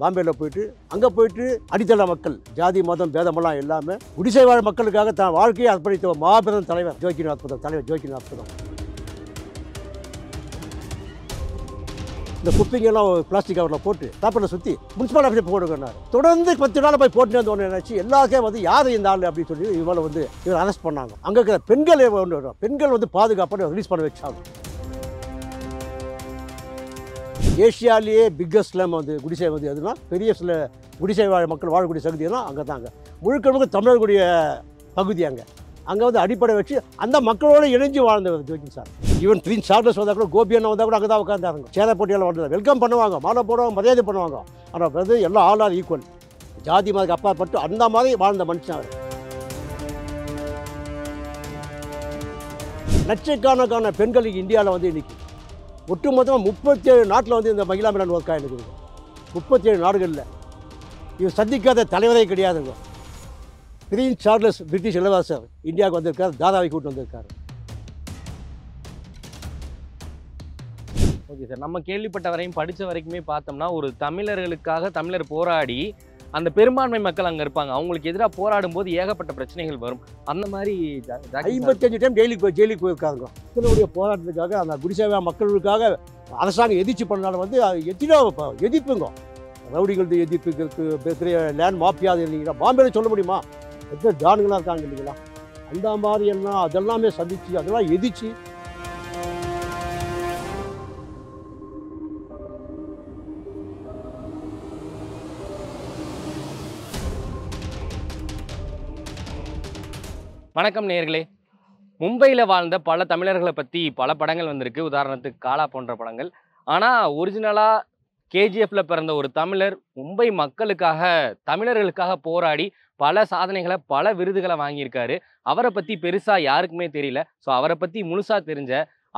பாம்பேயில் போயிட்டு அங்கே போயிட்டு அடித்தள மக்கள் ஜாதி மதம் பேதமெல்லாம் இல்லாமல் குடிசை வாழ் மக்களுக்காக தான் வாழ்க்கையை அர்ப்பணித்த மாபெரும் தலைவர் ஜோக்கின் அற்புதம் தலைவர் ஜோக்கின் அற்புதம் இந்த குப்பைங்கெல்லாம் பிளாஸ்டிக் கவரில் போட்டு சாப்பாட்டில் சுற்றி முனிசிபல் ஆஃபீஸை போடுங்கன்னார் தொடர்ந்து பத்து நாள் போய் போட்டுனே வந்து ஒன்று நினச்சி வந்து யார் இந்த ஆள் அப்படின்னு சொல்லி இவளை வந்து இவர் அரெஸ்ட் பண்ணாங்க அங்கே இருக்கிற பெண்கள் பெண்கள் வந்து பாதுகாப்பாக ரிலீஸ் பண்ண வச்சாங்க ஏஷியாலேயே பிக்கஸ்ட் ஸ்லம் வந்து குடிசை வந்து எதுனா பெரிய சில குடிசை வாழ மக்கள் வாழக்கூடிய சகுதி எல்லாம் அங்கே தான் அங்கே முழுக்க முழுக்க தமிழர்களுடைய பகுதி அங்கே அங்கே வந்து அடிப்படை வச்சு அந்த மக்களோடு இணைஞ்சு வாழ்ந்த Jockin sir even three charters வந்தால் கூட கோபி அண்ணா வந்தால் கூட அங்கே தான் உட்காந்தாருங்க சேர போட்டியால் வாழ்ந்தது வெல்கம் பண்ணுவாங்க மாலை போடுவாங்க மரியாதை பண்ணுவாங்க ஆனால் வந்து எல்லாம் ஆள் ஆர் ஈக்குவல் ஜாதி மாதிரி அப்பாற்பட்டு அந்த மாதிரி வாழ்ந்த மனுஷன் லட்சக்கணக்கான பெண்களுக்கு இந்தியாவில் வந்து இன்னைக்கு ஒட்டுமொத்தமாக முப்பத்தேழு நாட்டில் வந்து இந்த மகிழா மேலாண் ஒர்க் ஆகிருக்குதுங்க முப்பத்தேழு நாடுகளில் இவர் சந்திக்காத தலைவரே கிடையாதுங்க பிரின்ஸ் சார்லஸ் பிரிட்டிஷ் இளவரசர் இந்தியாவுக்கு வந்திருக்கார் தாதாவை கூட்டு வந்திருக்காரு ஓகே சார் நம்ம கேள்விப்பட்ட வரையும் படித்த வரைக்குமே பார்த்தோம்னா ஒரு தமிழர்களுக்காக தமிழர் போராடி அந்த பெரும்பான்மை மக்கள் அங்கே இருப்பாங்க அவங்களுக்கு எதிராக போராடும் போது ஏகப்பட்ட பிரச்சனைகள் வரும் அந்த மாதிரி ஐம்பத்தஞ்சு டைம் டெய்லி போய் ஜெயிலுக்கு போயிருக்காங்க மக்களுடைய போராட்டத்துக்காக அந்த குடிசேவை மக்களுக்காக அரசாங்கம் எதிர்ச்சி பண்ணாலும் வந்து எதிரா எதிர்ப்புங்க ரவுடிகளுடைய எதிர்ப்பு பெரிய லேண்ட் மாஃபியா இல்லைங்களா பாம்பேல சொல்ல முடியுமா எத்தனை ஜானுங்களாக இருக்காங்க இல்லைங்களா அந்த மாதிரி எல்லாம் அதெல்லாமே சந்திச்சு அதெல்லாம் எதிர்த்து வணக்கம் நேர்களே மும்பையில் வாழ்ந்த பல தமிழர்களை பற்றி பல படங்கள் வந்திருக்கு உதாரணத்துக்கு காலா போன்ற படங்கள் ஆனால் ஒரிஜினலாக கேஜிஎஃப்ல பிறந்த ஒரு தமிழர் மும்பை மக்களுக்காக தமிழர்களுக்காக போராடி பல சாதனைகளை பல விருதுகளை வாங்கியிருக்காரு அவரை பற்றி பெருசாக யாருக்குமே தெரியல ஸோ அவரை பற்றி முழுசாக தெரிஞ்ச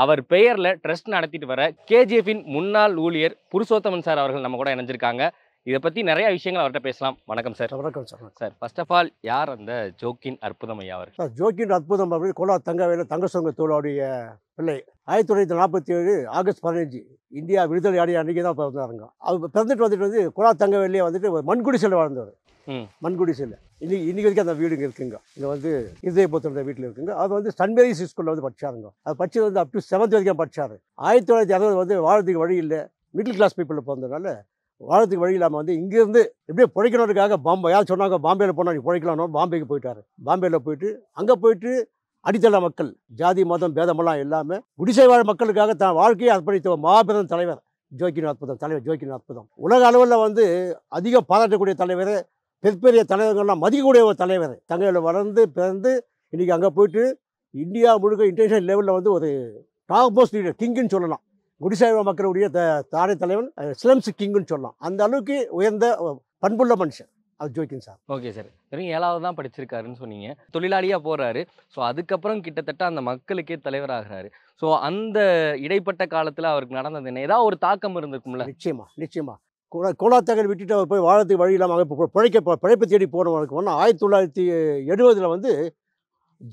அவர் பெயரில் ட்ரஸ்ட் நடத்திட்டு வர கேஜிஎஃபின் முன்னாள் ஊழியர் புருஷோத்தமன் சார் அவர்கள் நம்ம கூட இணைஞ்சிருக்காங்க இதை பற்றி நிறைய விஷயங்கள் அவர்கிட்ட பேசலாம் வணக்கம் சார் வணக்கம் sir sir first of all யார் அந்த ஜோக்கின் அற்புதம் ஐயா அவர் சார் ஜோக்கின் அற்புதம் அப்படின்னு கோலா தங்கவேல தங்க சங்க பிள்ளை ஆயிரத்தி தொள்ளாயிரத்தி நாற்பத்தி ஏழு ஆகஸ்ட் பதினஞ்சு இந்தியா விடுதலை ஆடிய அன்றைக்கி தான் பிறந்தாருங்க அவர் பிறந்துட்டு வந்துட்டு வந்து கோலா தங்கவேலையே வந்துட்டு ஒரு சிலை வாழ்ந்தவர் சிலை இன்னைக்கு இன்னைக்கு வரைக்கும் அந்த வீடுங்க இருக்குங்க இது வந்து இதய புத்தருடைய வீட்டில் இருக்குங்க அது வந்து சன் மேரிஸ் ஸ்கூலில் வந்து படித்தாருங்க அது படித்தது வந்து அப் டு செவன்த் வரைக்கும் படித்தார் ஆயிரத்தி தொள்ளாயிரத்தி அறுபது வந்து வாழ்றதுக்கு வழி இல்லை மிடில் கிளாஸ் பீப்புளில் பிறந்ததுனால வாரத்துக்கு வழி இல்லாமல் வந்து இங்கேருந்து எப்படியே பிழைக்கணுக்காக பாம்பே யார் சொன்னாங்க பாம்பேயில் போனால் நீ பிழைக்கலாம்னு பாம்பேக்கு போயிட்டார் பாம்பேயில் போயிட்டு அங்கே போயிட்டு அடித்தள மக்கள் ஜாதி மதம் பேதமெல்லாம் இல்லாமல் குடிசை வாழ் மக்களுக்காக தான் வாழ்க்கையை அர்ப்பணித்த மாபெரும் தலைவர் ஜோக்கின் அற்புதம் தலைவர் ஜோக்கின் அற்புதம் உலக அளவில் வந்து அதிகம் பாராட்டக்கூடிய தலைவர் பெரிய தலைவர்கள்லாம் மதிக்கக்கூடிய ஒரு தலைவர் தங்கையில் வளர்ந்து பிறந்து இன்றைக்கி அங்கே போயிட்டு இந்தியா முழுக்க இன்டர்நேஷனல் லெவலில் வந்து ஒரு டாக் போஸ்ட் லீடர் கிங்குன்னு சொல்லலாம் குடிசை மக்களுடைய த தாரை தலைவன் ஸ்லம்ஸ் கிங்குன்னு சொல்லலாம் அந்த அளவுக்கு உயர்ந்த பண்புள்ள மனுஷன் அது ஜோக்கிங் சார் ஓகே சார் வெறும் ஏழாவது தான் படிச்சிருக்காருன்னு சொன்னீங்க தொழிலாளியாக போகிறாரு ஸோ அதுக்கப்புறம் கிட்டத்தட்ட அந்த மக்களுக்கே தலைவராகிறாரு ஸோ அந்த இடைப்பட்ட காலத்தில் அவருக்கு நடந்தது என்ன ஏதாவது ஒரு தாக்கம் இருந்திருக்கும்ல நிச்சயமா நிச்சயமா கோலாத்தகர் விட்டுட்டு அவர் போய் வாழத்துக்கு வழி இல்லாமல் பிழைக்க பிழைப்பு தேடி போனவனுக்கு ஒன்று ஆயிரத்தி தொள்ளாயிரத்தி எழுபதில் வந்து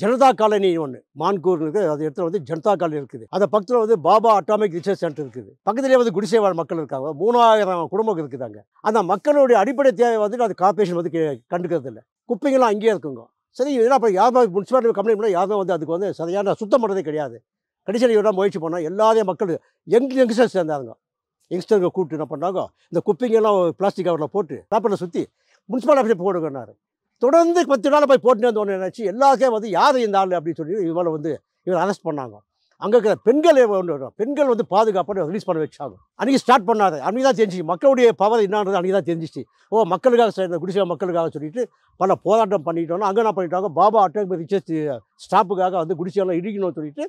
ஜனதா காலனி ஒன்று மான்கூர் இருக்குது அது இடத்துல வந்து ஜனதா காலனி இருக்குது அந்த பக்கத்தில் வந்து பாபா அட்டாமிக் ரிசர்ச் சென்டர் இருக்குது பக்கத்துலேயே வந்து வாழ் மக்கள் இருக்காங்க மூணாயிரம் குடும்பங்கள் இருக்குதாங்க அந்த மக்களுடைய அடிப்படை தேவை வந்து அது கார்பரேஷன் வந்து கண்டுக்கிறது இல்லை குப்பைங்களாம் அங்கேயே இருக்குங்க சரி இதெல்லாம் அப்புறம் யாருமே முனிசிபாலிட்டி கம்ப்ளைண்ட் பண்ணால் யாருமே வந்து அதுக்கு வந்து சரியான சுத்தம் பண்ணுறதே கிடையாது கடைசியில் முயற்சி பண்ணோம் எல்லாரையும் மக்கள் எங் யங்ஸ்டர்ஸ் சேர்ந்தாருங்க யங்ஸ்டருங்க கூப்பிட்டு என்ன பண்ணாங்க இந்த குப்பைங்கெல்லாம் பிளாஸ்டிக் கவரில் போட்டு பேப்பரில் சுற்றி முனிசிபால் ஆஃபீஸில் போடுங்கன்னாரு தொடர்ந்து பத்து நாள் போய் போட்டுனே வந்து ஒன்று நினச்சி எல்லாத்தையும் வந்து யார் இந்த ஆள் அப்படின்னு சொல்லி இவளை வந்து இவர் அரெஸ்ட் பண்ணாங்க அங்கே இருக்கிற பெண்கள் ஒன்று பெண்கள் வந்து பாதுகாப்பாக ரிலீஸ் பண்ண வச்சாங்க அன்றைக்கி ஸ்டார்ட் பண்ணாத அன்றைக்கி தான் தெரிஞ்சு மக்களுடைய பவர் என்னான்றது அன்றைக்கி தான் தெரிஞ்சிச்சு ஓ மக்களுக்காக சேர்ந்த குடிசை மக்களுக்காக சொல்லிட்டு பல போராட்டம் பண்ணிட்டோன்னா அங்கே என்ன பண்ணிட்டாங்க பாபா அட்டாக் ரிச்சர்ஸ் ஸ்டாப்புக்காக வந்து குடிசையெல்லாம் இடிக்கணும்னு சொல்லிட்டு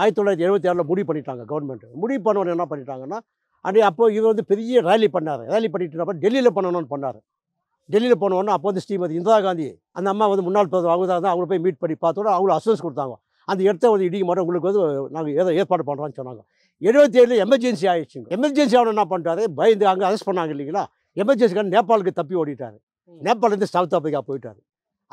ஆயிரத்தி தொள்ளாயிரத்தி எழுபத்தி ஆறில் முடிவு பண்ணிட்டாங்க கவர்மெண்ட் முடிவு பண்ணவன என்ன பண்ணிட்டாங்கன்னா அன்றைக்கி அப்போ இவர் வந்து பெரிய ரேலி பண்ணார் ரேலி பண்ணிட்டு டெல்லியில் பண்ணணும்னு பண்ணார் டெல்லியில் போனோடனே அப்போ வந்து ஸ்ரீமதி இந்திரா காந்தி அந்த அம்மா வந்து முன்னாள் பிரதமர் அவங்க தான் அவங்கள போய் மீட் பண்ணி பார்த்தோட அவங்கள அசன்ஸ் கொடுத்தாங்க அந்த இடத்த வந்து இடிக்க மாட்டோம் உங்களுக்கு வந்து நாங்கள் ஏதோ ஏற்பாடு பண்ணுறோன்னு சொன்னாங்க எழுபத்தி ஏழில் எமர்ஜென்சி ஆயிடுச்சுங்க எமர்ஜென்சி ஆகணும் என்ன பண்ணுறாரு பயந்து அங்கே அரெஸ்ட் பண்ணாங்க இல்லைங்களா எமர்ஜென்சிக்கான நேபாளுக்கு தப்பி ஓடிட்டார் நேபாளிலேருந்து சவுத் ஆஃப்ரிக்கா போயிட்டார்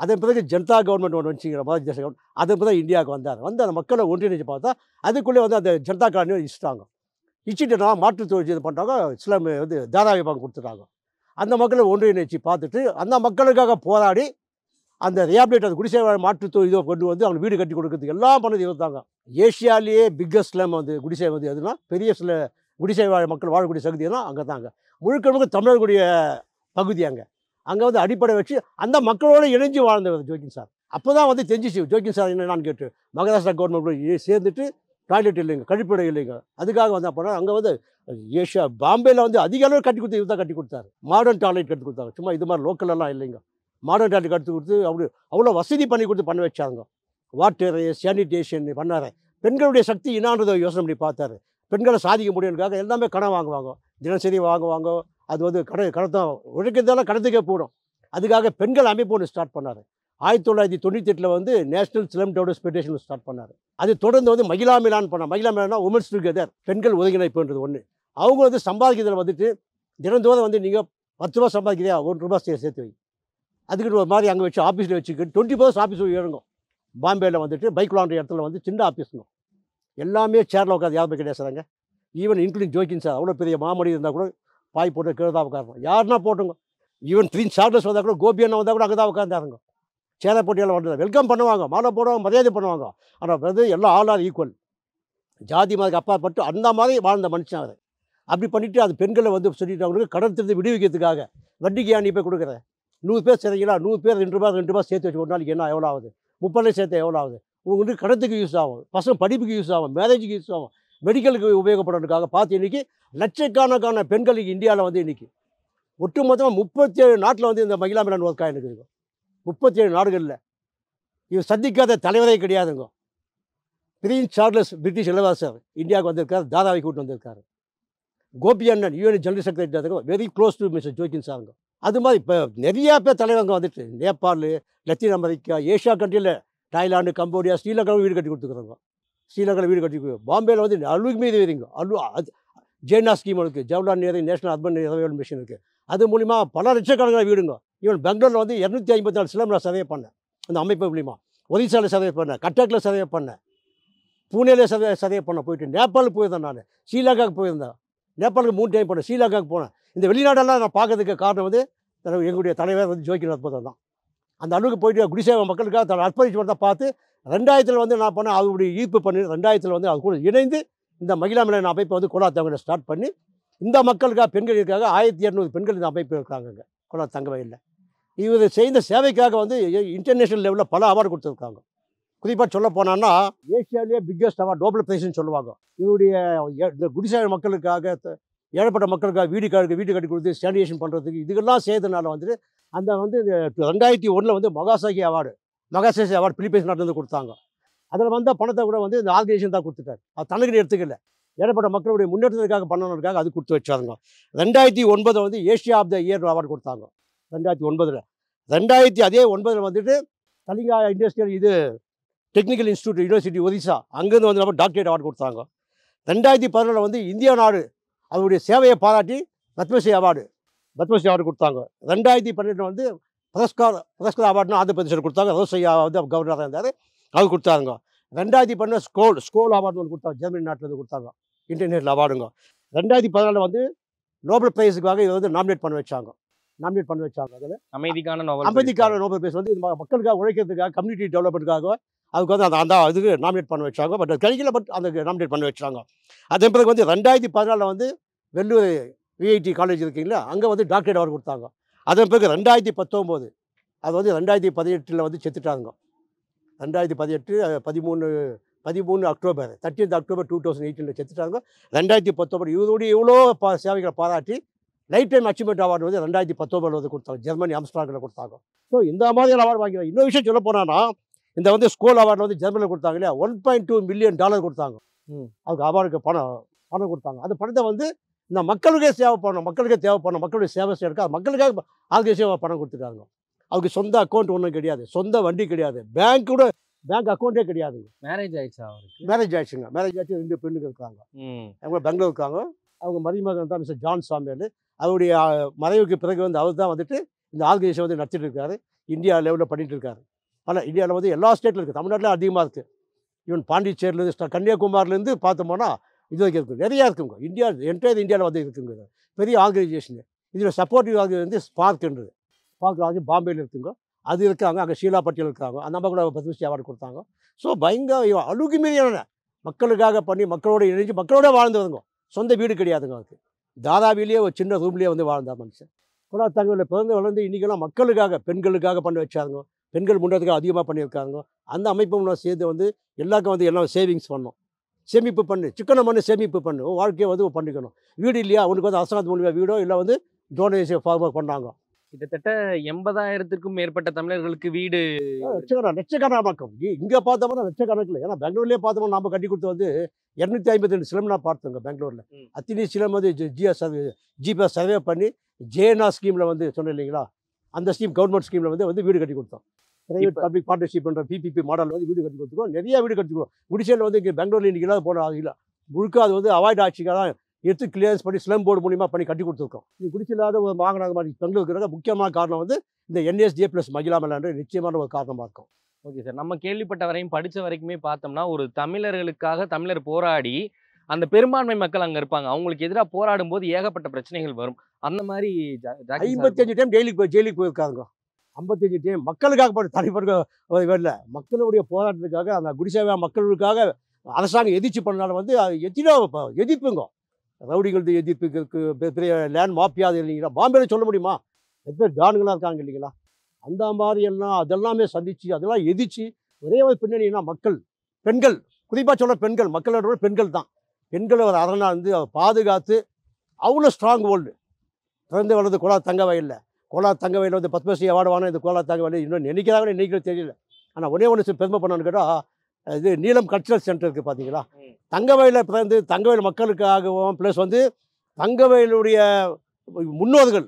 அதன் பிறகு ஜனதா கவர்மெண்ட் ஒன்று வச்சுக்கிற மாதிரி தேச கவர்மெண்ட் அதன் பிறகு இந்தியாவுக்கு வந்தார் வந்து அந்த மக்களை ஒன்றிணைச்சு பார்த்தா அதுக்குள்ளே வந்து அந்த ஜனதா காலனியை இச்சிட்டாங்க இச்சிட்டுனா மாற்றுத் தொழிற்சி இது பண்ணுறாங்க சில வந்து தாராவிபாகம் கொடுத்துட்டாங்க அந்த மக்களை ஒன்றிணைச்சு பார்த்துட்டு அந்த மக்களுக்காக போராடி அந்த ரியாபிலேட் அந்த குடிசை மாற்றுத்தோ இதை கொண்டு வந்து அவங்க வீடு கட்டி கொடுக்கறதுக்கு எல்லாம் பண்ணது இருந்தாங்க ஏஷியாலேயே பிக்கஸ்ட் ஸ்லம் வந்து குடிசை வந்து எதுனா பெரிய சில குடிசை வாழ் மக்கள் வாழக்கூடிய சகுதி தான் அங்கே தாங்க முழுக்க முழுக்க தமிழர்களுடைய பகுதி அங்கே அங்கே வந்து அடிப்படை வச்சு அந்த மக்களோடு இணைஞ்சு வாழ்ந்தவர் ஜோக்கின் சார் அப்போ தான் வந்து தெரிஞ்சிச்சு ஜோக்கின் சார் என்னென்னு கேட்டு மகாராஷ்டிரா கவர்மெண்ட் சேர்ந்துட்டு டாய்லெட் இல்லைங்க கழிப்பிடம் இல்லைங்க அதுக்காக வந்து அப்போ அங்கே வந்து ஏஷியா பாம்பேயில் வந்து அதிக அளவில் கட்டி கொடுத்து இதுதான் கட்டி கொடுத்தாரு மாடர்ன் டாய்லெட் கட்டி கொடுத்தாங்க சும்மா இது மாதிரி லோக்கலெல்லாம் இல்லைங்க மாடர்ன் டாய்லெட் கட்டி கொடுத்து அப்படி அவ்வளோ வசதி பண்ணி கொடுத்து பண்ண வச்சாங்க வாட்டர் சானிடேஷன் பண்ணார் பெண்களுடைய சக்தி என்னான்றதை யோசனை பண்ணி பார்த்தாரு பெண்களை சாதிக்க முடியும்னுக்காக எல்லாமே கடன் வாங்குவாங்க தினசரி வாங்குவாங்க அது வந்து கடை கடத்தான் உழைக்கிறதெல்லாம் கடத்துக்கே போடும் அதுக்காக பெண்கள் அமைப்பு ஒன்று ஸ்டார்ட் பண்ணார் ஆயிரத்தி தொள்ளாயிரத்தி தொண்ணூற்றி எட்டில் வந்து national slum develop federation start பண்ணார் அது தொடர்ந்து வந்து மகிழா மிலான் பண்ணார் மகிழா மிலான்னா உமன்ஸ் டுகெதர் பெண்கள் ஒதுங்கிணைப்புன்றது ஒன்று அவங்க வந்து சம்பாதிக்கிறதுல வந்துட்டு தினந்தோறும் வந்து நீங்கள் பத்து ரூபா சம்பாதிக்கிறியா ஒரு ரூபா சேர்த்து வை அதுக்கிட்டு ஒரு மாதிரி அங்கே வச்சு ஆஃபீஸில் வச்சுக்கிட்டு டுவெண்ட்டி பர்சன்ட் ஆஃபீஸ் இறங்கும் பாம்பேயில் வந்துட்டு பைக் லாண்ட்ரி இடத்துல வந்து சின்ன ஆஃபீஸ்ங்க எல்லாமே சேரில் உட்காந்து யாருமே கிடையாது சார் அங்கே ஈவன் இன்க்ளூடிங் ஜோக்கிங் சார் அவ்வளோ பெரிய மாமடி இருந்தால் கூட பாய் போட்டு கீழே தான் உட்காருவோம் யாருன்னா போட்டுங்க ஈவன் த்ரீ சார்டர்ஸ் வந்தால் கூட கோபி அண்ணா வந்தால் கூட அங்கே தான் உட்காந்தாருங்க சேர போட்டியெல்லாம் வந்து வெல்கம் பண்ணுவாங்க மாலை போடுவாங்க மரியாதை பண்ணுவாங்க ஆனால் வந்து எல்லாம் ஆள் ஆர் ஈக்குவல் ஜாதி மாதிரி அப்பாற்பட்டு அந்த மாதிரி வாழ்ந்த மனுஷன் அவர் அப்படி பண்ணிவிட்டு அது பெண்களை வந்து சொல்லிட்டு அவங்களுக்கு கடத்திலிருந்து விடுவிக்கிறதுக்காக வட்டிக்கு ஏன் போய் கொடுக்குறேன் நூறு பேர் சேர்த்திங்களா நூறு பேர் ரெண்டு ரூபா ரெண்டு ரூபா சேர்த்து வச்சு ஒரு நாளைக்கு என்ன எவ்வளோ ஆகுது முப்பது சேர்த்து எவ்வளோ ஆகுது உங்களுக்கு கடத்துக்கு யூஸ் ஆகும் பசங்க படிப்புக்கு யூஸ் ஆகும் மேரேஜுக்கு யூஸ் ஆகும் மெடிக்கலுக்கு உபயோகப்படுறதுக்காக பார்த்து இன்றைக்கி லட்சக்கணக்கான பெண்களுக்கு இந்தியாவில் வந்து இன்றைக்கி ஒட்டுமொத்தமாக முப்பத்தி ஏழு நாட்டில் வந்து இந்த மகிழா மேலன் ஒர்க்காக எனக்கு இருக்கும் முப்பத்தி ஏழு நாடுகளில் இவர் சந்திக்காத தலைவரே கிடையாதுங்க பிரின்ஸ் சார்லஸ் பிரிட்டிஷ் இளவரசர் இந்தியாவுக்கு வந்திருக்கார் தாதாவை கூட்டு வந்திருக்காரு கோபி அண்ணன் யூஎன் ஜெனரல் செக்ரட்டரி இருக்கும் very close to mister Jockin சாருங்க அது மாதிரி இப்போ நிறையா பேர் தலைவங்க வந்துட்டு நேபாள் லத்தீன் அமெரிக்கா ஏஷியா கண்ட்ரியில் தாய்லாந்து கம்போடியா ஸ்ரீலங்காவில் வீடு கட்டி கொடுத்துருக்குறாங்க ஸ்ரீலங்காவில் வீடு கட்டி பாம்பேயில் வந்து அழுகு மீது வரீங்க அழு அது ஜேனா ஸ்கீம் இருக்குது Jawaharlal Nehru national urban renewal mission இருக்குது அது மூலிமா பல லட்சக்கணக்கான வீடுங்க இவன் பெங்களூரில் வந்து இரநூத்தி ஐம்பத்தி நாலு சிலம்பரம் சர்வே பண்ணேன் அந்த அமைப்பு மூலிமா ஒரிசாவில் சர்வே பண்ணேன் கட்டாக்கில் சர்வே பண்ணேன் பூனேல சர்வே சர்வே பண்ண போயிட்டு நேபாள் போயிருந்தேன் நான் ஸ்ரீலங்காவுக்கு போயிருந்தேன் நேபாளுக்கு மூணு டைம் போனேன் ஸ்ரீலங்காவுக்கு போனேன் இந்த வெளிநாடெல்லாம் நான் பார்க்கறதுக்கு காரணம் வந்து எங்களுடைய தலைவர் வந்து ஜோக்கின் அற்புதம் தான் அந்த அளவுக்கு போயிட்டு குடிசேவை மக்களுக்காக தன் அர்ப்பணிச்சு பார்த்து ரெண்டாயிரத்தில் வந்து நான் போனேன் அவருடைய ஈர்ப்பு பண்ணி ரெண்டாயிரத்தில் வந்து அது கூட இணைந்து இந்த மகிழா நான் அமைப்பை வந்து கோலா தங்கனை ஸ்டார்ட் பண்ணி இந்த மக்களுக்காக பெண்கள் இருக்காங்க ஆயிரத்தி இரநூறு பெண்கள் இந்த அமைப்பு இருக்காங்க இங்கே தங்க தங்கவையில் இவர் செய்த சேவைக்காக வந்து இன்டர்நேஷ்னல் லெவலில் பல அவார்டு கொடுத்துருக்காங்க குறிப்பாக சொல்ல போனான்னா ஏஷியாவிலேயே பிக்கஸ்ட் அவன் டோபல் பிரைஸ்ன்னு சொல்லுவாங்க இதனுடைய இந்த மக்களுக்காக ஏழைப்பட்ட மக்களுக்காக வீடு கட்டு வீடு கட்டி கொடுத்து சானிடேஷன் பண்ணுறதுக்கு இதுக்கெல்லாம் செய்யறதுனால வந்துட்டு அந்த வந்து ரெண்டாயிரத்தி ஒன்றில் வந்து Magsaysay award Magsaysay award Philippines நாட்டிலேருந்து கொடுத்தாங்க அதில் வந்த பணத்தை கூட வந்து இந்த ஆர்கனைசேஷன் தான் கொடுத்துட்டார் அது தனக்கு எடுத்துக்கல ஏழைப்பட்ட மக்களுடைய முன்னேற்றத்துக்காக பண்ணணுக்காக அது கொடுத்து வச்சாருங்க ரெண்டாயிரத்தி ஒன்பதில் வந்து Asia of the year award கொடுத்தாங்க ரெண்டாயிரத்தி ஒன்பதில் ரெண்டாயிரத்தி அதே ஒன்பதில் வந்துட்டு கலிங்கா இண்டஸ்ட்ரியல் இது டெக்னிக்கல் இன்ஸ்டியூட் யூனிவர்சிட்டி ஒரிசா அங்கேருந்து வந்து நம்ம டாக்டரேட் அவார்டு கொடுத்தாங்க ரெண்டாயிரத்தி பதினொன்றில் வந்து இந்தியா நாடு அவருடைய சேவையை பாராட்டி பத்மஸ்ரீ அவார்டு பத்மஸ்ரீ அவார்டு கொடுத்தாங்க ரெண்டாயிரத்தி பன்னெண்டு வந்து புரஸ்கார் புரஸ்கார் அவார்டுன்னு ஆந்திர பிரதேசம் கொடுத்தாங்க ரோசையா வந்து கவர்னராக இருந்தார் அவர் கொடுத்தாருங்க ரெண்டாயிரத்தி பன்னெண்டு ஸ்கோல் ஸ்கோல் அவார்டு ஒன்று கொடுத்தாங்க ஜெர்மனி நாட்டில் கொடுத்தாங்க இன்டர்நேஷனல் அவார்டுங்க ரெண்டாயிரத்தி பதினாலில் வந்து நோபல் பிரைஸுக்காக இதை வந்து நாமினேட் பண்ண வச்சாங்க நாமினேட் பண்ண வச்சாங்க அதில் அமைதிக்கான அமைதிக்கான நோபல் பிரைஸ் வந்து மக்களுக்காக உழைக்கிறதுக்காக கம்யூனிட்டி டெவலப்மெண்ட்டுக்காக அதுக்கு வந்து அந்த அந்த இதுக்கு நாமினேட் பண்ண வச்சாங்க பட் கிடைக்கல பட் அந்த நாமினேட் பண்ண வச்சாங்க அதே பிறகு வந்து ரெண்டாயிரத்தி பதினாலில் வந்து வெள்ளூர் விஐடி காலேஜ் இருக்கீங்களா அங்கே வந்து டாக்டரேட் அவர் கொடுத்தாங்க அதன் பிறகு ரெண்டாயிரத்தி பத்தொம்போது அது வந்து ரெண்டாயிரத்தி பதினெட்டில் வந்து செத்துட்டாங்க ரெண்டாயிரத்தி பதினெட்டு பதிமூணு பதிமூணு October thirteenth October two thousand எயிட்டீனில் செத்துட்டாங்க ரெண்டாயிரத்தி பத்தொம்பது இவருடைய இவ்வளோ பா சேவைகளை பாராட்டி லைஃப் டைம் அச்சீவ்மெண்ட் அவார்டு வந்து ரெண்டாயிரத்தி பத்தொம்பதில் வந்து கொடுத்தாங்க ஜெர்மனி அம்ஸ்டாங்கில் கொடுத்தாங்க ஸோ இந்த மாதிரியான அவார்டு வாங்கிக்கலாம் இன்னொரு விஷயம் சொல்ல போனால் இந்த வந்து ஸ்கூல் அவார்டு வந்து ஜெர்மனியில் கொடுத்தாங்க இல்லையா one point two million dollar கொடுத்தாங்க அதுக்கு அவார்டுக்கு பணம் பணம் கொடுத்தாங்க அந்த பணத்தை வந்து இந்த மக்களுக்கே சேவை பண்ணணும் மக்களுக்கே தேவை பண்ணணும் மக்களுடைய சேவை செய்யறதுக்கு அது மக்களுக்காக சேவை பணம் கொடுத்துருக்காங்க அவங்க சொந்த அக்கௌண்ட் ஒன்றும் கிடையாது சொந்த வண்டி கிடையாது பேங்க் கூட பேங்க் அக்கௌண்ட்டே கிடையாது மேரேஜ் ஆயிடுச்சா அவருக்கு மேரேஜ் ஆயிடுச்சுங்க மேரேஜ் ஆயிடுச்சு ரெண்டு பெண்ணுக்கு இருக்காங்க அவங்க பெங்களூர் இருக்காங்க அவங்க மருமகன் தான் மிஸ்டர் ஜான் சாமியார் அவருடைய மறைவுக்கு பிறகு வந்து அவர் தான் வந்துட்டு இந்த ஆர்கனைசேஷன் வந்து நடத்திட்டு இருக்காரு இந்தியா லெவலில் பண்ணிட்டு இருக்காரு ஆனால் இந்தியாவில் வந்து எல்லா ஸ்டேட்டில் இருக்குது தமிழ்நாட்டில் அதிகமாக இருக்குது ஈவன் பாண்டிச்சேரியிலேருந்து கன்னியாகுமரிலேருந்து பார்த்தோம்னா இது வரைக்கும் இருக்குது நிறையா இருக்குங்க இந்தியா என்டையர் இந்தியாவில் வந்து இருக்குங்க பெரிய ஆர்கனைசேஷனு இதில் சப்போர்ட்டிவ் ஆகி வந்து ஸ்பார்க்ன்றது ஸ்பார்க் ஆகி பாம்பேயில் இருக்குங்க அது இருக்காங்க அங்கே ஷீலா பட்டியல் இருக்காங்க அந்த அம்மா கூட பத்மஸ்ரீ அவார்டு கொடுத்தாங்க ஸோ பயங்கர அழுகுமீறியான மக்களுக்காக பண்ணி மக்களோட இணைஞ்சு மக்களோட வாழ்ந்து சொந்த வீடு கிடையாதுங்க அவருக்கு தாதாவிலேயே ஒரு சின்ன ரூம்லேயே வந்து வாழ்ந்தார் மனுஷன் புறா தங்களில் பிறந்து வளர்ந்து இன்றைக்கெல்லாம் மக்களுக்காக பெண்களுக்காக பண்ணி வச்சாருங்க பெண்கள் முன்னேறதுக்கு அதிகமாக பண்ணியிருக்காங்க அந்த அமைப்பும் சேர்ந்து வந்து எல்லாருக்கும் வந்து எல்லாம் சேவிங்ஸ் பண்ணோம் சேமிப்பு பண்ணு சிக்கனை பண்ணு சேமிப்பு பண்ணு வாழ்க்கையை வந்து பண்ணிக்கணும் வீடு இல்லையா அவனுக்கு வந்து அரசாங்கத்து மூலியமாக வீடோ இல்லை வந்து டோனேஷன் ஃபார்மாக பண்ணாங்க கிட்டத்தட்ட எண்பதாயிரத்துக்கும் மேற்பட்ட தமிழர்களுக்கு வீடு லட்சக்கணம் லட்சக்கணமாக்கம் இங்கே பார்த்தோம்னா லட்சக்கணக்கில் ஏன்னா பெங்களூர்லேயே பார்த்தோம்னா நம்ம கட்டி கொடுத்து வந்து இரநூத்தி ஐம்பத்தி ரெண்டு சிலம் நான் பார்த்தோங்க பெங்களூரில் அத்தினி சிலம் வந்து ஜிஎஸ் ஜிபே சர்வே பண்ணி ஜேஎன்ஆர் ஸ்கீமில் வந்து சொன்னேன் இல்லைங்களா அந்த ஸ்கீம் கவர்மெண்ட் ஸ்கீமில் வந்து வந்து வீடு கட்டி கொடுத்தோம் பிரைவேட் பப்ளிக் பார்ட்னர்ஷிப் பண்ணுற பிபிபி மாடல் வந்து வீடு கட்டி கொடுத்துருக்கோம் நிறையா வீடு கட்டிக்கிறோம் குடிசையில் வந்து இங்கே பெங்களூரில் இன்றைக்கி இல்லாத போட இல்லை முழுக்க அது வந்து அவாய்ட் ஆட்சிக்காக தான் எடுத்து கிளியரன்ஸ் பண்ணி ஸ்லம் போர்டு மூலியமாக பண்ணி கட்டி கொடுத்துருக்கோம் இது குடிச்சில்லாத ஒரு மாகனாக மாதிரி பெங்களூருக்கு முக்கியமான காரணம் வந்து இந்த என்எஸ்டிஏ ப்ளஸ் மகிழா மேலான்ற நிச்சயமான ஒரு காரணமாக இருக்கும் ஓகே சார் நம்ம கேள்விப்பட்ட வரையும் படித்த வரைக்குமே பார்த்தோம்னா ஒரு தமிழர்களுக்காக தமிழர் போராடி அந்த பெரும்பான்மை மக்கள் அங்கே இருப்பாங்க அவங்களுக்கு எதிராக போராடும் போது ஏகப்பட்ட பிரச்சனைகள் வரும் அந்த மாதிரி ஐம்பத்தஞ்சு டைம் டெய்லி ஜெயிலுக்கு போயிருக்காங்க ஐம்பத்தஞ்சு டீம் மக்களுக்காக தனிப்பட்ட வரல மக்களுடைய போராட்டத்துக்காக அந்த குடிசேவை மக்களுக்காக அரசாங்கம் எதிர்ச்சி பண்ணாலும் வந்து அது எதிரோ எதிர்ப்புங்க ரவுடிகளுக்கு எதிர்ப்புக்கு பெரிய லேண்ட் மாஃபியாது இல்லைங்களா பாம்பேல சொல்ல முடியுமா எத்தனை டானுங்களாக இருக்காங்க இல்லைங்களா அந்த மாதிரி எல்லாம் அதெல்லாமே சந்தித்து அதெல்லாம் எதிர்த்து ஒரே ஒரு பின்னணினா மக்கள் பெண்கள் குறிப்பாக சொல்ல பெண்கள் மக்களோட பெண்கள் தான் பெண்களை ஒரு அரணாக இருந்து பாதுகாத்து அவ்வளோ ஸ்ட்ராங் ஓல்டு பிறந்து வளர்ந்து கூட தங்க வயலில் கோலா தங்கவேலு வந்து பத்மஸ்ரீ அவார்டு வாங்கின இந்த கோலா தங்கவேலு இன்னும் நினைக்கிறாங்கன்னு நினைக்கிறது தெரியல ஆனால் ஒரே ஒன்று பெருமை பண்ணணும்னு கேட்டால் இது நீளம் கல்ச்சரல் சென்டர் இருக்குது பார்த்தீங்களா தங்கவேல பிறந்து தங்கவேல் மக்களுக்காகவும் ப்ளஸ் வந்து தங்கவேலுடைய முன்னோர்கள்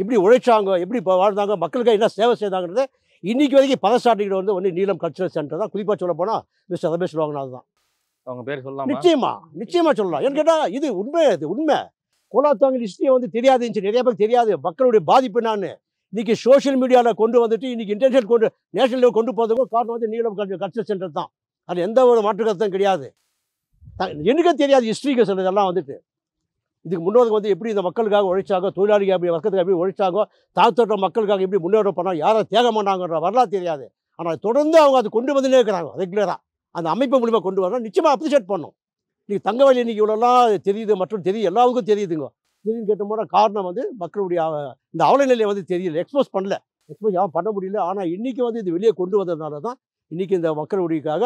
எப்படி உழைச்சாங்க எப்படி வாழ்ந்தாங்க மக்களுக்காக என்ன சேவை செய்தாங்கிறது இன்றைக்கி வரைக்கும் பதசாட்டிக்கிட்டு வந்து ஒன்று நீளம் கல்ச்சரல் சென்டர் தான் குறிப்பாக சொல்ல போனால் மிஸ்டர் ரமேஷ் லோகநாத் தான் அவங்க பேர் சொல்லலாம் நிச்சயமா நிச்சயமாக சொல்லலாம் ஏன்னு கேட்டால் இது உண்மை இது உண்மை கோலாத்தாங்கல் ஹிஸ்ட்ரியை வந்து தெரியாது நிறைய பேருக்கு தெரியாது மக்களுடைய பாதிப்பு நான் இன்னைக்கு சோஷியல் மீடியாவில் கொண்டு வந்துட்டு இன்னைக்கு இன்டர்நெட் கொண்டு நேஷனல் கொண்டு போகிறதுக்கும் காரணம் வந்து நீளம் கல்ச்சர் சென்டர் தான் அது எந்த ஒரு மாற்று கருத்தும் கிடையாது எனக்கு தெரியாது ஹிஸ்ட்ரிக்கு சொல்கிறதெல்லாம் வந்துட்டு இதுக்கு முன்னோர் வந்து எப்படி இந்த மக்களுக்காக உழைச்சாங்க தொழிலாளிகள் எப்படி வர்க்கத்துக்கு எப்படி உழைச்சாங்க தாழ்த்தோட்ட மக்களுக்காக எப்படி முன்னேற்றம் பண்ணால் யாரை தேக மாட்டாங்கன்ற வரலாறு தெரியாது ஆனால் தொடர்ந்து அவங்க அதை கொண்டு வந்துன்னே இருக்கிறாங்க ரெகுலராக அந்த அமைப்பு மூலிமா கொண்டு வரணும் நிச்சயமாக அப்ரிஷியேட் பண்ணும் இன்றைக்கி வழி இன்றைக்கி இவ்வளோலாம் தெரியுது மற்றும் தெரியுது எல்லாருக்கும் தெரியுதுங்க தெரியுதுன்னு கேட்ட போனால் காரணம் வந்து மக்களுடைய இந்த அவலநிலையை நிலையை வந்து தெரியல எக்ஸ்போஸ் பண்ணல எக்ஸ்போஸ் யாரும் பண்ண முடியல ஆனால் இன்றைக்கி வந்து இது வெளியே கொண்டு வந்ததுனால தான் இன்றைக்கி இந்த மக்களுடையக்காக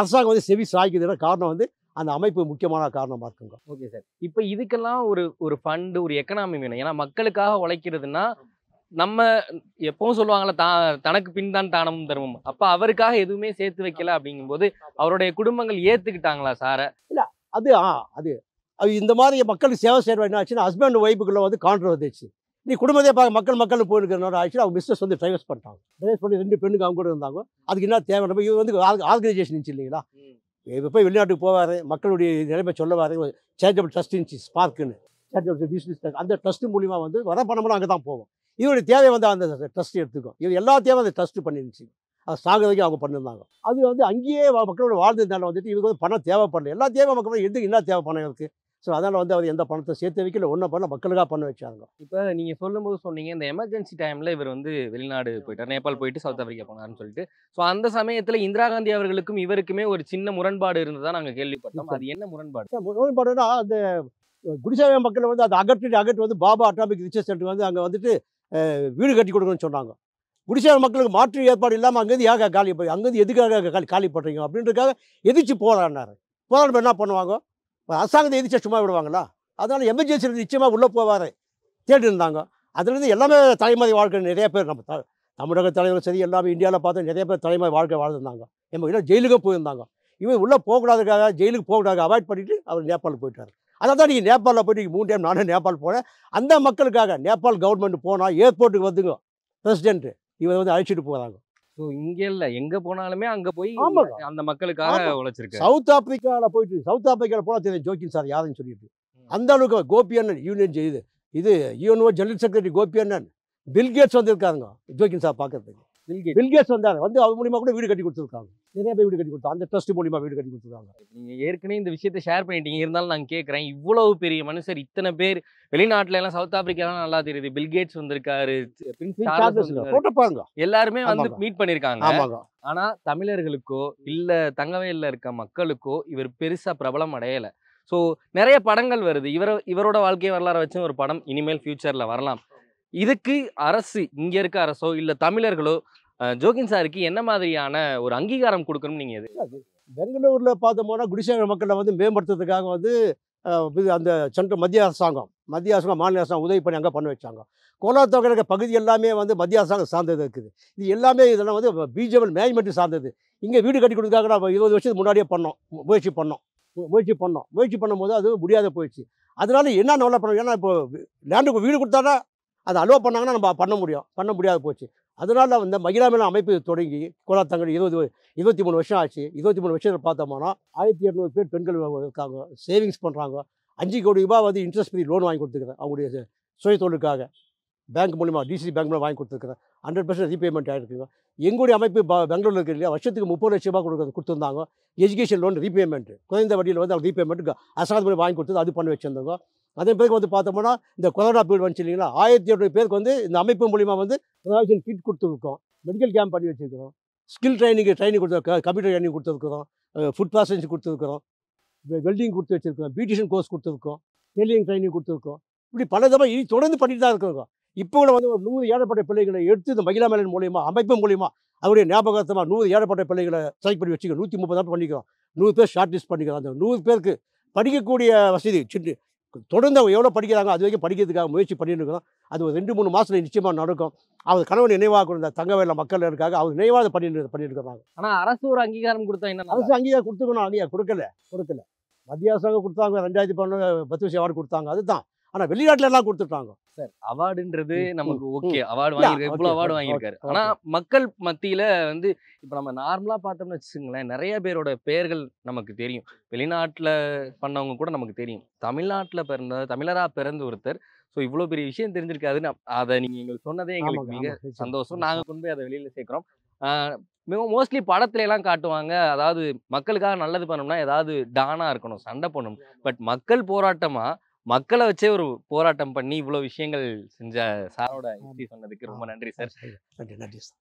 அரசாங்கம் வந்து செவி சாய்க்குதுன்ற காரணம் வந்து அந்த அமைப்பு முக்கியமான காரணமாக இருக்குங்க ஓகே சார் இப்போ இதுக்கெல்லாம் ஒரு ஒரு ஃபண்டு ஒரு எக்கனாமி வேணும் ஏன்னா மக்களுக்காக உழைக்கிறதுனா நம்ம எப்பவும் சொல்லுவாங்களே தான் தனக்கு பின் தான் தானமும் தர்மம் அப்ப அவருக்காக எதுவுமே சேர்த்து வைக்கல அப்படிங்கும்போது அவருடைய குடும்பங்கள் ஏத்துக்கிட்டாங்களா சார இல்ல அது ஆ அது அது இந்த மாதிரி மக்கள் சேவை செய்யற என்ன ஆச்சுன்னா ஹஸ்பண்ட் ஒய்ஃபுக்குள்ள வந்து கான்ட்ரோ வந்துச்சு நீ குடும்பத்தையே பார்க்க மக்கள் மக்கள் போயிருக்கிற ஆச்சு அவங்க பிஸ்னஸ் வந்து டைவர்ஸ் பண்ணிட்டாங்க டைவர்ஸ் பண்ணி ரெண்டு பெண்ணுக்கு அவங்க கூட இருந்தாங்க அதுக்கு என்ன தேவை நம்ம இது வந்து ஆர்கனைசேஷன் இருந்துச்சு இல்லைங்களா இப்போ போய் வெளிநாட்டுக்கு போவார் மக்களுடைய நிலைமை சொல்லுவார் சேர்ஜபிள் ட்ரஸ்ட் இருந்துச்சு ஸ்பார்க்குன்னு சேரிட்டபிள் அந்த ட்ரஸ்ட் மூலியமாக வந்து வர பணமெல்லாம் அங்கே தான் போவோம் இவருடைய தேவை வந்து அந்த ட்ரஸ்ட் எடுத்துக்கும் இது எல்லா தேவை அந்த ட்ரஸ்ட் பண்ணிருந்துச்சு அது சாகிறதுக்கு அவங்க பண்ணியிருந்தாங்க அது வந்து அங்கேயே மக்களோட வாழ்ந்ததுனால வந்துட்டு இவங்க வந்து பணம் தேவைப்படல எல்லா தேவை மக்கள் எதுக்கு என்ன தேவை பணம் இருக்குது ஸோ அதனால் வந்து அவர் எந்த பணத்தை சேர்த்து வைக்கல ஒன்றும் பண்ண மக்களுக்காக பண்ண வச்சாங்க இப்போ நீங்கள் சொல்லும்போது சொன்னீங்க இந்த எமர்ஜென்சி டைமில் இவர் வந்து வெளிநாடு போயிட்டார் நேபாள் போயிட்டு சவுத் ஆஃப்ரிக்கா போனார்னு சொல்லிட்டு ஸோ அந்த சமயத்தில் இந்திரா காந்தி அவர்களுக்கும் இவருக்குமே ஒரு சின்ன முரண்பாடு இருந்ததாக நாங்கள் கேள்விப்பட்டோம் அது என்ன முரண்பாடு முரண்பாடுனா அந்த குடிசாவை மக்கள் வந்து அதை அகட்டு அகட்டு வந்து பாபா அட்டாமிக் ரிசர்ச் சென்டர் வந்து அங்கே வந்துட்டு வீடு கட்டி கொடுக்கணும்னு சொன்னாங்க குடிசார மக்களுக்கு மாற்று ஏற்பாடு இல்லாமல் அங்கேருந்து ஏக காலி போய் அங்கேருந்து எதுக்காக காலி காலி பண்ணுறீங்க அப்படின்றதுக்காக எதிர்த்து போராடினார் போராட்டம் என்ன பண்ணுவாங்க அரசாங்கத்தை எதிர்த்து சும்மா விடுவாங்களா அதனால் எமர்ஜென்சி நிச்சயமாக உள்ளே போவார் தேடி இருந்தாங்க அதுலேருந்து எல்லாமே தலைமறை வாழ்க்கை நிறைய பேர் நம்ம த தமிழக தலைவர் சரி எல்லாமே இந்தியாவில் பார்த்து நிறைய பேர் தலைமுறை வாழ்க்கை வாழ்ந்துருந்தாங்க நம்ம இல்லை ஜெயிலுக்கு போயிருந்தாங்க இவன் உள்ளே போகக்கூடாதுக்காக ஜெயிலுக்கு போகக்கூடாது அவாய்ட் பண்ணிவிட்டு அவர் நேபாள் போயிட்டார் அதை தான் நீங்கள் நேபாளில் போயிட்டு மூணு டைம் நானும் நேபாள் போனேன் அந்த மக்களுக்காக நேபாள் கவர்மெண்ட் போனால் ஏர்போர்ட்டுக்கு வந்துங்க பிரசிடென்ட்டு இவரை வந்து அழைச்சிட்டு போகிறாங்க ஸோ இங்கே இல்லை எங்கே போனாலுமே அங்கே போய் அந்த மக்களுக்காக உழைச்சிருக்கு சவுத் ஆப்பிரிக்காவில் போயிட்டு சவுத் ஆப்பிரிக்காவில் போனால் தெரியும் ஜோக்கின் சார் யாருன்னு சொல்லிட்டு அந்த அளவுக்கு கோபி அண்ணன் யூனியன் இது இது யூஎன்ஓ ஜெனரல் செக்ரட்டரி அண்ணன் பில்கேட்ஸ் வந்திருக்காருங்க ஜோக்கின் சார் பார்க்கறதுக்கு பில்கேட்ஸ் வந்தாங்க வந்து அவர் மூலியமாக கூட வீடு கட்டி கொடுத்துருக்காங்க நிறைய பேர் வீடு கட்டி கொடுத்தாங்க அந்த ட்ரஸ்ட் மூலியமாக வீடு கட்டி கொடுத்துருக்காங்க நீங்கள் ஏற்கனவே இந்த விஷயத்தை ஷேர் பண்ணிட்டீங்க இருந்தாலும் நான் கேட்குறேன் இவ்வளவு பெரிய மனுஷர் இத்தனை பேர் வெளிநாட்டில எல்லாம் சவுத் ஆப்பிரிக்காலாம் நல்லா தெரியுது பில்கேட்ஸ் வந்திருக்காரு எல்லாருமே வந்து மீட் பண்ணியிருக்காங்க ஆமாங்க ஆனால் தமிழர்களுக்கோ இல்லை தங்கவயலில் இருக்க மக்களுக்கோ இவர் பெருசாக பிரபலம் அடையலை ஸோ நிறைய படங்கள் வருது இவர இவரோட வாழ்க்கை வரலாறை வச்சு ஒரு படம் இனிமேல் ஃபியூச்சரில் வரலாம் இதுக்கு அரசு இங்கே இருக்க அரசோ இல்லை தமிழர்களோ ஜோகின் சாருக்கு என்ன மாதிரியான ஒரு அங்கீகாரம் கொடுக்கணும்னு நீங்கள் எது பெங்களூரில் போனால் குடிசை மக்களை வந்து மேம்படுத்துறதுக்காக வந்து அந்த சென்ட்ரு மத்திய அரசாங்கம் மத்திய அரசாங்கம் மாநில அரசாங்கம் உதவி பண்ணி அங்கே பண்ண வச்சாங்க கோலாத்தோக்கில் இருக்க பகுதி எல்லாமே வந்து மத்திய அரசாங்கம் சார்ந்தது இருக்குது இது எல்லாமே இதெல்லாம் வந்து பிஜேபி மேனேஜ்மெண்ட் சார்ந்தது இங்கே வீடு கட்டி கொடுத்தாங்க நம்ம இருபது வருஷத்துக்கு முன்னாடியே பண்ணோம் முயற்சி பண்ணோம் முயற்சி பண்ணோம் முயற்சி பண்ணும்போது அது முடியாத போயிடுச்சு அதனால என்ன நல்லா பண்ணுவோம் ஏன்னா இப்போ லேண்டுக்கு வீடு கொடுத்தானா அதை அலோவ் பண்ணாங்கன்னா நம்ம பண்ண முடியும் பண்ண முடியாது போச்சு அதனால் அந்த மகிழா மேல அமைப்பு தொடங்கி கோலாத்தங்கள் இருபது இருபத்தி மூணு வருஷம் ஆச்சு இருபத்தி மூணு வருஷத்தில் பார்த்தோம்னா ஆயிரத்தி இரநூறு பேர் பெண்கள் இருக்காங்க சேவிங்ஸ் பண்ணுறாங்க அஞ்சு கோடி ரூபாய் வந்து இன்ட்ரெஸ்ட் ஃப்ரீ லோன் வாங்கி கொடுத்துருக்கேன் அவங்களுடைய சுய தொழிலுக்காக பேங்க் மூலிமா டிசிசி பேங்க் மூலம் வாங்கி கொடுத்துருக்குறேன் ஹண்ட்ரட் பர்சன்ட் ரீபேமெண்ட் ஆகிருக்குங்க எங்களுடைய அமைப்பு பெங்களூரில் இருக்கு இல்லையா வருஷத்துக்கு முப்பது லட்ச ரூபா கொடுக்க கொடுத்துருந்தாங்க எஜுகேஷன் லோன் ரீபேமெண்ட் குறைந்த வட்டியில் வந்து அவங்க ரீபேமெண்ட் அசாத வாங்கி கொடுத்தது அது பண்ணி வச்சுருந்தோங்க அதே பேருக்கு வந்து பார்த்தோம்னா இந்த கொரோனா பீரியட் வந்துச்சு இல்லைங்களா ஆயிரத்தி எட்நூறு பேருக்கு வந்து இந்த அமைப்பு மூலிமா வந்து ப்ரொடக்ஷன் கிட் கொடுத்துருக்கோம் மெடிக்கல் கேம்ப் பண்ணி வச்சுருக்கிறோம் ஸ்கில் ட்ரைனிங் ட்ரைனிங் கொடுத்து கம்ப்யூட்டர் ட்ரைனிங் கொடுத்துருக்குறோம் ஃபுட் ப்ராசஸிங் கொடுத்துருக்குறோம் வெல்டிங் கொடுத்து வச்சுருக்கோம் பியூட்டிஷன் கோர்ஸ் கொடுத்துருக்கோம் டெய்லிங் ட்ரைனிங் கொடுத்துருக்கோம் இப்படி பல விதமாக இனி தொடர்ந்து பண்ணிட்டு தான் இருக்கிறோம் இப்போ கூட வந்து ஒரு நூறு ஏழப்பட்ட பிள்ளைகளை எடுத்து இந்த மகிழா மேலின் மூலியமாக அமைப்பு மூலியமாக அவருடைய ஞாபகார்த்தமாக நூறு ஏழப்பட்ட பிள்ளைகளை செலக்ட் பண்ணி வச்சுக்கிறோம் நூற்றி முப்பது பண்ணிக்கிறோம் நூறு பேர் ஷார்ட் லிஸ்ட் பண்ணிக்கிறோம் அந்த நூறு பேருக்கு படிக்கக்கூடிய வசதி சின்ன தொடர்ந்து அவங்க எவ்வளோ படிக்கிறாங்க அது வரைக்கும் படிக்கிறதுக்காக முயற்சி பண்ணிட்டு இருக்கிறோம் அது ஒரு ரெண்டு மூணு மாதத்தில் நிச்சயமாக நடக்கும் அவர் கணவன் நினைவாக இருந்த தங்க வேலை மக்கள் இருக்காங்க அவர் நினைவாக பண்ணிட்டு பண்ணிட்டு இருக்காங்க ஆனால் அரசு ஒரு அங்கீகாரம் கொடுத்தா என்ன அரசு அங்கீகாரம் கொடுத்துக்கணும் அங்கீகாரம் கொடுக்கல கொடுக்கல மத்திய அரசாங்கம் கொடுத்தாங்க ரெண்டாயிரத்தி பன்னெண்டு பத்து அவார்டு கொடுத்தாங்க அதுதான் வெளிநாட்டுல வெளிநாட்டிலலாம் கொடுத்துட்டாங்க சார் அவார்டுன்றது நமக்கு ஓகே அவார்டு வாங்கியிருக்காரு இவ்வளோ அவார்டு வாங்கியிருக்காரு ஆனால் மக்கள் மத்தியில் வந்து இப்போ நம்ம நார்மலாக பார்த்தோம்னு வச்சுக்கோங்களேன் நிறைய பேரோட பெயர்கள் நமக்கு தெரியும் வெளிநாட்டில் பண்ணவங்க கூட நமக்கு தெரியும் தமிழ்நாட்டில் பிறந்த தமிழராக பிறந்த ஒருத்தர் ஸோ இவ்வளோ பெரிய விஷயம் தெரிஞ்சிருக்காதுன்னு அதை நீங்கள் எங்களுக்கு சொன்னதே எங்களுக்கு மிக சந்தோஷம் நாங்கள் கொண்டு போய் அதை வெளியில் சேர்க்குறோம் மிகவும் மோஸ்ட்லி படத்துல எல்லாம் காட்டுவாங்க அதாவது மக்களுக்காக நல்லது பண்ணணும்னா ஏதாவது டானா இருக்கணும் சண்டை பண்ணணும் பட் மக்கள் போராட்டமாக மக்களை வச்சே ஒரு போராட்டம் பண்ணி இவ்வளோ விஷயங்கள் செஞ்ச சாரோட சொன்னதுக்கு ரொம்ப நன்றி சார் நன்றி நன்றி சார்